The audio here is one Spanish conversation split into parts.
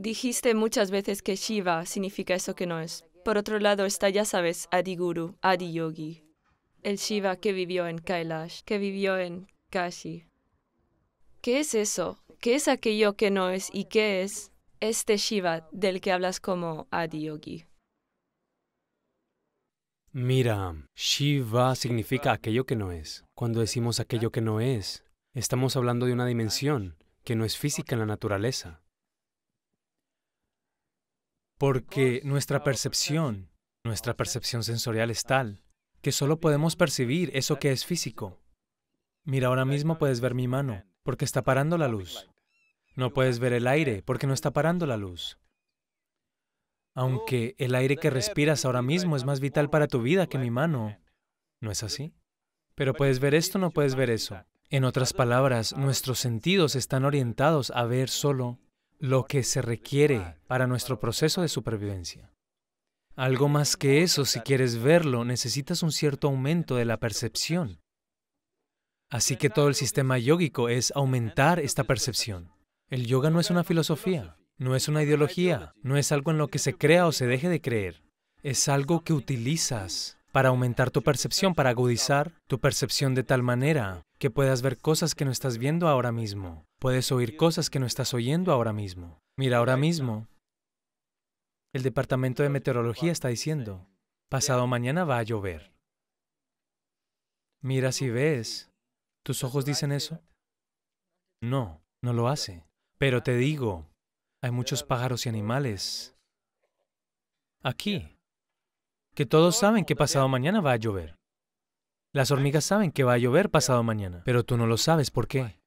Dijiste muchas veces que Shiva significa eso que no es. Por otro lado está, ya sabes, Adi Guru, Adi Yogi, el Shiva que vivió en Kailash, que vivió en Kashi. ¿Qué es eso? ¿Qué es aquello que no es y qué es este Shiva del que hablas como Adi Yogi? Mira, Shiva significa aquello que no es. Cuando decimos aquello que no es, estamos hablando de una dimensión que no es física en la naturaleza. Porque nuestra percepción, nuestra percepción sensorial es tal que solo podemos percibir eso que es físico. Mira, ahora mismo puedes ver mi mano, porque está parando la luz. No puedes ver el aire, porque no está parando la luz. Aunque el aire que respiras ahora mismo es más vital para tu vida que mi mano, ¿no es así? Pero puedes ver esto, no puedes ver eso. En otras palabras, nuestros sentidos están orientados a ver solo lo que se requiere para nuestro proceso de supervivencia. Algo más que eso, si quieres verlo, necesitas un cierto aumento de la percepción. Así que todo el sistema yógico es aumentar esta percepción. El yoga no es una filosofía, no es una ideología, no es algo en lo que se crea o se deje de creer. Es algo que utilizas para aumentar tu percepción, para agudizar tu percepción de tal manera que puedas ver cosas que no estás viendo ahora mismo, puedes oír cosas que no estás oyendo ahora mismo. Mira, ahora mismo el Departamento de Meteorología está diciendo, pasado mañana va a llover. Mira si ves, ¿tus ojos dicen eso? No, no lo hace. Pero te digo, hay muchos pájaros y animales aquí que todos saben que pasado mañana va a llover. Las hormigas saben que va a llover pasado mañana, pero tú no lo sabes por qué.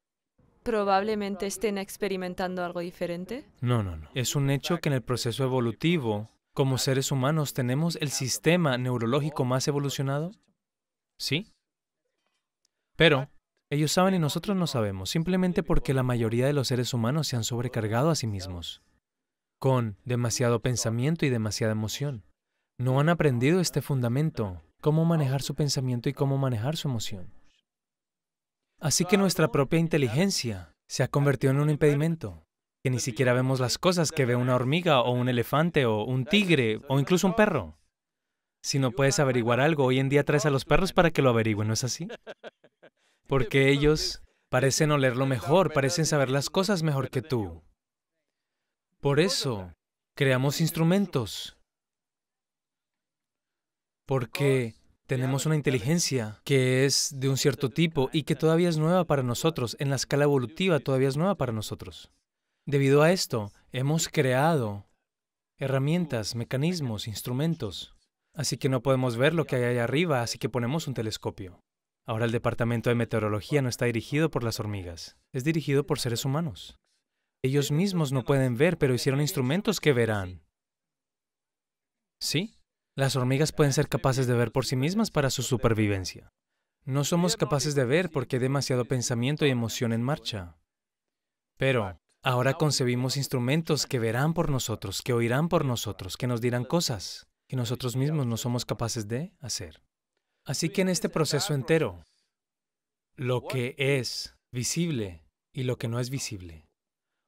¿Probablemente estén experimentando algo diferente? No, no, no. Es un hecho que en el proceso evolutivo, como seres humanos, tenemos el sistema neurológico más evolucionado. ¿Sí? Pero ellos saben y nosotros no sabemos, simplemente porque la mayoría de los seres humanos se han sobrecargado a sí mismos, con demasiado pensamiento y demasiada emoción. No han aprendido este fundamento, cómo manejar su pensamiento y cómo manejar su emoción. Así que nuestra propia inteligencia se ha convertido en un impedimento, que ni siquiera vemos las cosas que ve una hormiga o un elefante o un tigre o incluso un perro. Si no puedes averiguar algo, hoy en día traes a los perros para que lo averigüen, ¿no es así? Porque ellos parecen olerlo mejor, parecen saber las cosas mejor que tú. Por eso, creamos instrumentos porque tenemos una inteligencia que es de un cierto tipo y que todavía es nueva para nosotros, en la escala evolutiva todavía es nueva para nosotros. Debido a esto, hemos creado herramientas, mecanismos, instrumentos. Así que no podemos ver lo que hay allá arriba, así que ponemos un telescopio. Ahora el Departamento de Meteorología no está dirigido por las hormigas, es dirigido por seres humanos. Ellos mismos no pueden ver, pero hicieron instrumentos que verán. ¿Sí? Las hormigas pueden ser capaces de ver por sí mismas para su supervivencia. No somos capaces de ver porque hay demasiado pensamiento y emoción en marcha. Pero ahora concebimos instrumentos que verán por nosotros, que oirán por nosotros, que nos dirán cosas que nosotros mismos no somos capaces de hacer. Así que en este proceso entero, lo que es visible y lo que no es visible,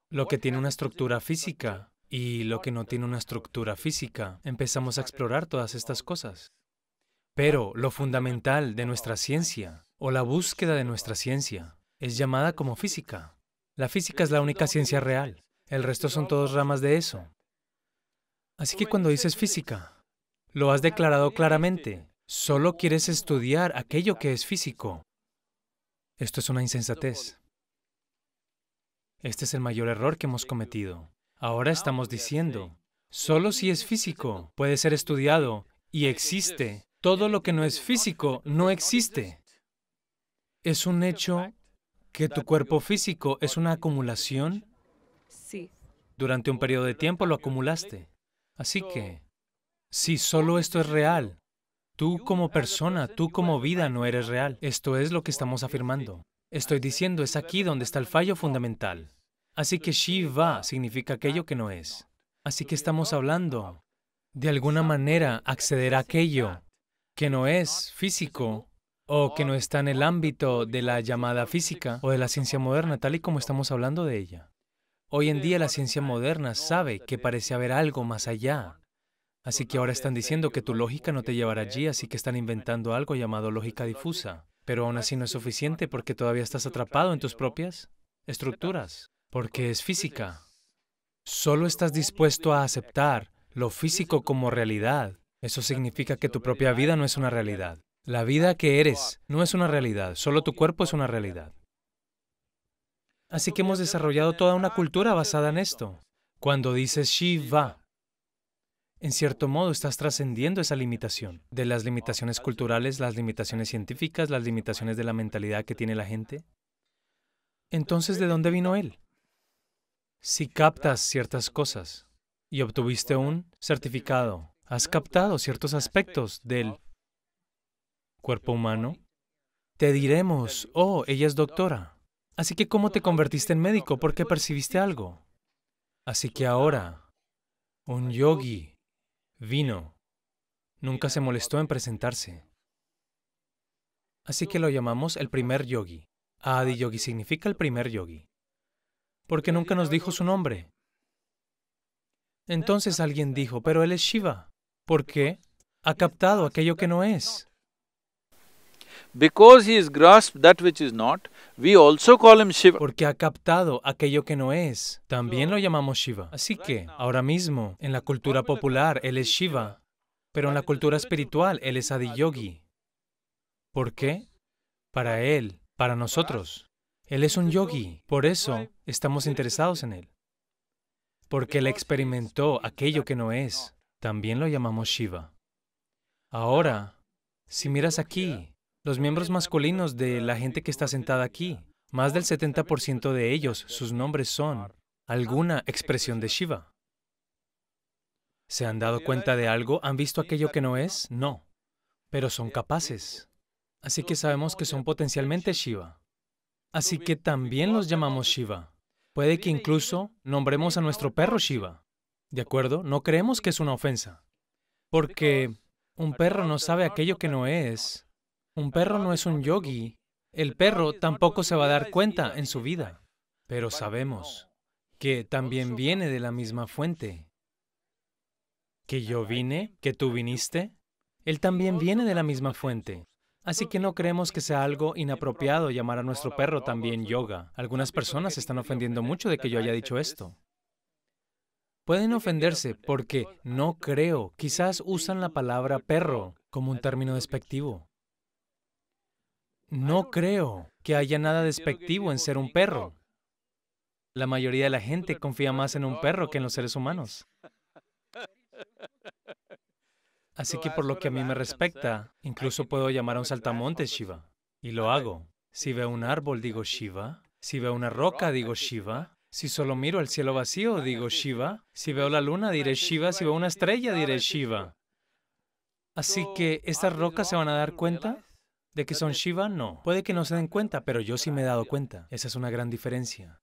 lo que tiene una estructura física y lo que no tiene una estructura física. Empezamos a explorar todas estas cosas. Pero lo fundamental de nuestra ciencia, o la búsqueda de nuestra ciencia, es llamada como física. La física es la única ciencia real. El resto son todos ramas de eso. Así que cuando dices física, lo has declarado claramente. Solo quieres estudiar aquello que es físico. Esto es una insensatez. Este es el mayor error que hemos cometido. Ahora estamos diciendo, solo si es físico puede ser estudiado y existe. Todo lo que no es físico no existe. Es un hecho que tu cuerpo físico es una acumulación. Sí. Durante un periodo de tiempo lo acumulaste. Así que, si solo esto es real, tú como persona, tú como vida no eres real. Esto es lo que estamos afirmando. Estoy diciendo, es aquí donde está el fallo fundamental. Así que Shiva significa aquello que no es. Así que estamos hablando, de alguna manera, acceder a aquello que no es físico o que no está en el ámbito de la llamada física o de la ciencia moderna, tal y como estamos hablando de ella. Hoy en día la ciencia moderna sabe que parece haber algo más allá. Así que ahora están diciendo que tu lógica no te llevará allí, así que están inventando algo llamado lógica difusa. Pero aún así no es suficiente porque todavía estás atrapado en tus propias estructuras porque es física. Solo estás dispuesto a aceptar lo físico como realidad. Eso significa que tu propia vida no es una realidad. La vida que eres no es una realidad, solo tu cuerpo es una realidad. Así que hemos desarrollado toda una cultura basada en esto. Cuando dices Shiva, en cierto modo estás trascendiendo esa limitación, de las limitaciones culturales, las limitaciones científicas, las limitaciones de la mentalidad que tiene la gente. Entonces, ¿de dónde vino él? Si captas ciertas cosas y obtuviste un certificado, has captado ciertos aspectos del cuerpo humano, te diremos, oh, ella es doctora. Así que ¿cómo te convertiste en médico? Porque percibiste algo. Así que ahora, un yogi vino. Nunca se molestó en presentarse. Así que lo llamamos el primer yogi. Adi yogi significa el primer yogi porque nunca nos dijo su nombre. Entonces alguien dijo, pero él es Shiva. ¿Por qué? Ha captado aquello que no es. Porque ha captado aquello que no es. También lo llamamos Shiva. Así que, ahora mismo, en la cultura popular, él es Shiva, pero en la cultura espiritual, él es Adiyogi. ¿Por qué? Para él, para nosotros. Él es un yogi, por eso estamos interesados en él. Porque él experimentó aquello que no es. También lo llamamos Shiva. Ahora, si miras aquí, los miembros masculinos de la gente que está sentada aquí, más del 70% de ellos, sus nombres son alguna expresión de Shiva. ¿Se han dado cuenta de algo? ¿Han visto aquello que no es? No. Pero son capaces. Así que sabemos que son potencialmente Shiva. Así que también los llamamos Shiva. Puede que incluso nombremos a nuestro perro Shiva. ¿De acuerdo? No creemos que es una ofensa. Porque un perro no sabe aquello que no es. Un perro no es un yogi. El perro tampoco se va a dar cuenta en su vida. Pero sabemos que también viene de la misma fuente. Que yo vine, que tú viniste. Él también viene de la misma fuente. Así que no creemos que sea algo inapropiado llamar a nuestro perro también yoga. Algunas personas se están ofendiendo mucho de que yo haya dicho esto. Pueden ofenderse porque no creo, quizás usan la palabra perro como un término despectivo. No creo que haya nada despectivo en ser un perro. La mayoría de la gente confía más en un perro que en los seres humanos. Así que por lo que a mí me respecta, incluso puedo llamar a un saltamontes Shiva. Y lo hago. Si veo un árbol, digo Shiva. Si veo una roca, digo Shiva. Si solo miro al cielo vacío, digo Shiva. Si veo la luna, diré Shiva. Si veo una estrella, diré Shiva. Así que, ¿estas rocas se van a dar cuenta? ¿De que son Shiva? No. Puede que no se den cuenta, pero yo sí me he dado cuenta. Esa es una gran diferencia.